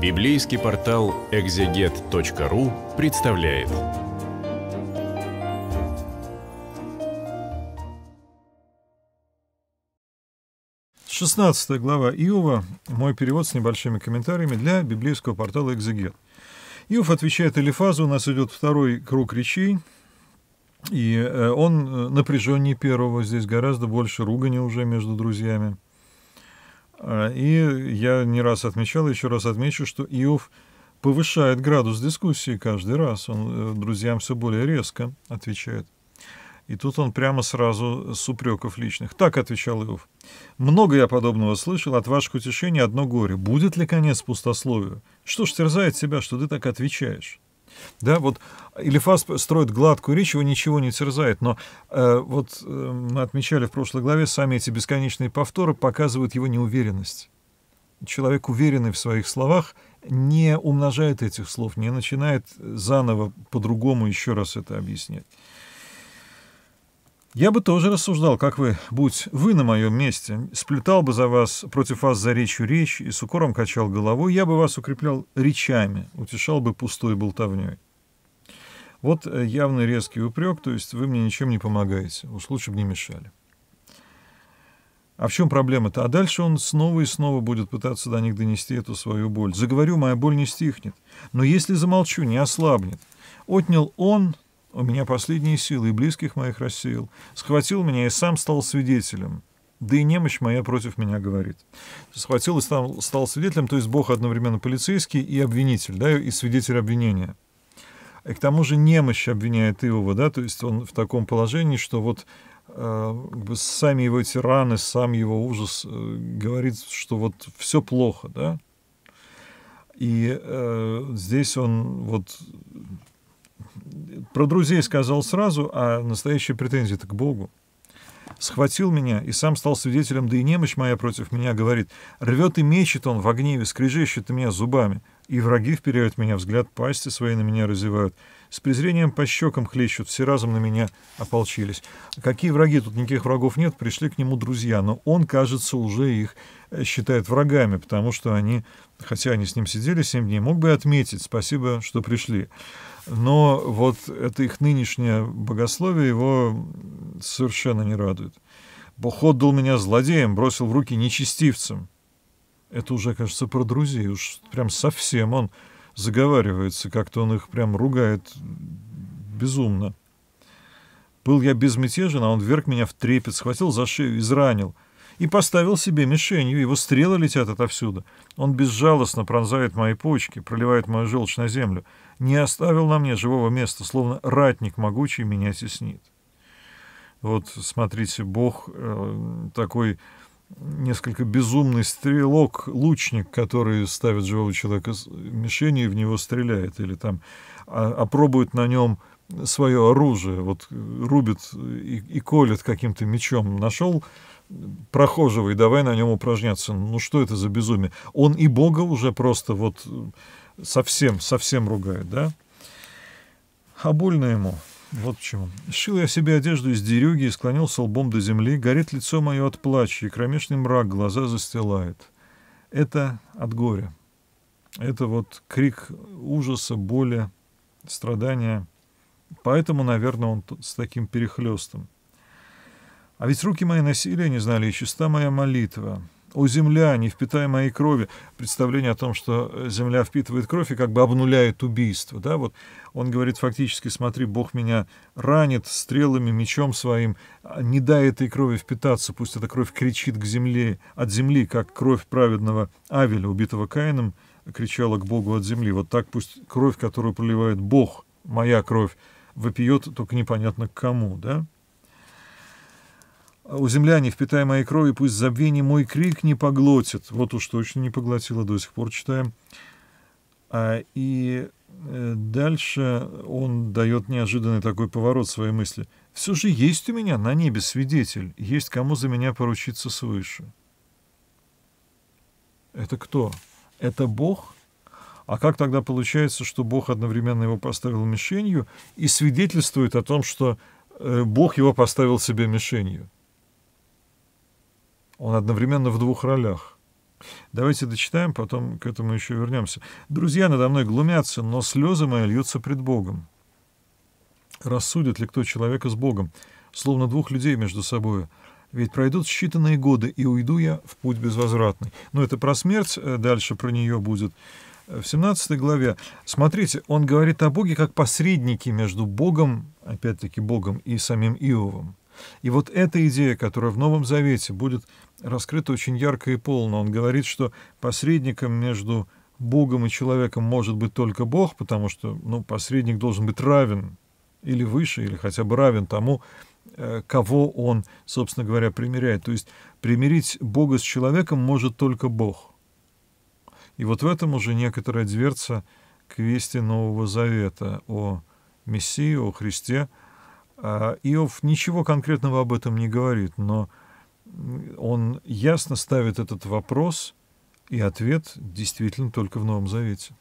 Библейский портал экзегет.ру представляет. Шестнадцатая глава Иова, мой перевод с небольшими комментариями для библейского портала «Экзегет». Иов отвечает Элифазу, у нас идет второй круг речей, и э, он э, напряженнее первого, здесь гораздо больше ругани уже между друзьями. А, и я не раз отмечал, еще раз отмечу, что Иов повышает градус дискуссии каждый раз. Он э, друзьям все более резко отвечает. И тут он прямо сразу с упреков личных. Так отвечал Иов. «Много я подобного слышал, от ваших утешений одно горе. Будет ли конец пустословию? Что ж терзает тебя, что ты так отвечаешь?» Да, вот Илифас строит гладкую речь, его ничего не терзает, но э, вот э, мы отмечали в прошлой главе, сами эти бесконечные повторы показывают его неуверенность. Человек, уверенный в своих словах, не умножает этих слов, не начинает заново по-другому еще раз это объяснять. Я бы тоже рассуждал, как вы, будь вы на моем месте, сплетал бы за вас, против вас за речью речь и с укором качал головой, я бы вас укреплял речами, утешал бы пустой болтовней. Вот э, явный резкий упрек, то есть вы мне ничем не помогаете, уж лучше бы не мешали. А в чем проблема-то? А дальше он снова и снова будет пытаться до них донести эту свою боль. Заговорю, моя боль не стихнет. Но если замолчу, не ослабнет. Отнял он, у меня последние силы и близких моих рассеял. Схватил меня и сам стал свидетелем. Да и немощь моя против меня говорит. Схватил и стал, стал свидетелем, то есть Бог одновременно полицейский и обвинитель, да, и свидетель обвинения. И к тому же немощь обвиняет его да, то есть он в таком положении, что вот э, сами его тираны, сам его ужас э, говорит, что вот все плохо, да. И э, здесь он вот про друзей сказал сразу, а настоящие претензии это к Богу. Схватил меня и сам стал свидетелем, да и немощь моя против меня говорит. Рвет и мечет он в гневе, скрежещет меня зубами. И враги вперяют меня взгляд, пасти свои на меня разевают. С презрением по щекам хлещут, все разом на меня ополчились. Какие враги? Тут никаких врагов нет, пришли к нему друзья. Но он, кажется, уже их э, считает врагами, потому что они, хотя они с ним сидели семь дней, мог бы отметить, спасибо, что пришли. Но вот это их нынешнее богословие его совершенно не радует. Бог отдал меня злодеем, бросил в руки нечестивцам. Это уже, кажется, про друзей. Уж прям совсем он заговаривается, как-то он их прям ругает безумно. Был я безмятежен, а он вверг меня в трепет, схватил за шею, изранил. И поставил себе мишенью, его стрелы летят отовсюду. Он безжалостно пронзает мои почки, проливает мою желчь на землю. Не оставил на мне живого места, словно ратник могучий меня теснит. Вот, смотрите, Бог э, такой несколько безумный стрелок, лучник, который ставит живого человека в мишени и в него стреляет, или там опробует а, а на нем свое оружие, вот э, рубит и, и колет каким-то мечом. Нашел прохожего и давай на нем упражняться. Ну что это за безумие? Он и Бога уже просто вот э, совсем, совсем ругает, да? А больно ему. Вот почему. Шил я себе одежду из дерюги и склонился лбом до земли. Горит лицо мое от плача, и кромешный мрак глаза застилает. Это от горя. Это вот крик ужаса, боли, страдания. Поэтому, наверное, он с таким перехлестом. А ведь руки мои носили, не знали, и чиста моя молитва. У земля, не впитай моей крови!» Представление о том, что земля впитывает кровь и как бы обнуляет убийство. Да? Вот он говорит фактически, смотри, Бог меня ранит стрелами, мечом своим, а не дай этой крови впитаться, пусть эта кровь кричит к земле, от земли, как кровь праведного Авеля, убитого Каином, кричала к Богу от земли. Вот так пусть кровь, которую проливает Бог, моя кровь, вопиет, только непонятно к кому, да? у земляне, впитай моей крови, пусть забвение мой крик не поглотит. Вот уж точно не поглотило, до сих пор читаем. А, и э, дальше он дает неожиданный такой поворот своей мысли. «Все же есть у меня на небе свидетель, есть кому за меня поручиться свыше». Это кто? Это Бог? А как тогда получается, что Бог одновременно его поставил мишенью и свидетельствует о том, что э, Бог его поставил себе мишенью? Он одновременно в двух ролях. Давайте дочитаем, потом к этому еще вернемся. «Друзья надо мной глумятся, но слезы мои льются пред Богом. Рассудит ли кто человека с Богом, словно двух людей между собой? Ведь пройдут считанные годы, и уйду я в путь безвозвратный». Но это про смерть, э, дальше про нее будет. В 17 главе, смотрите, он говорит о Боге как посреднике между Богом, опять-таки Богом и самим Иовом. И вот эта идея, которая в Новом Завете будет раскрыто очень ярко и полно. Он говорит, что посредником между Богом и человеком может быть только Бог, потому что ну, посредник должен быть равен или выше, или хотя бы равен тому, э, кого он, собственно говоря, примиряет. То есть примирить Бога с человеком может только Бог. И вот в этом уже некоторая дверца к вести Нового Завета о Мессии, о Христе. А, Иов ничего конкретного об этом не говорит, но он ясно ставит этот вопрос, и ответ действительно только в Новом Завете.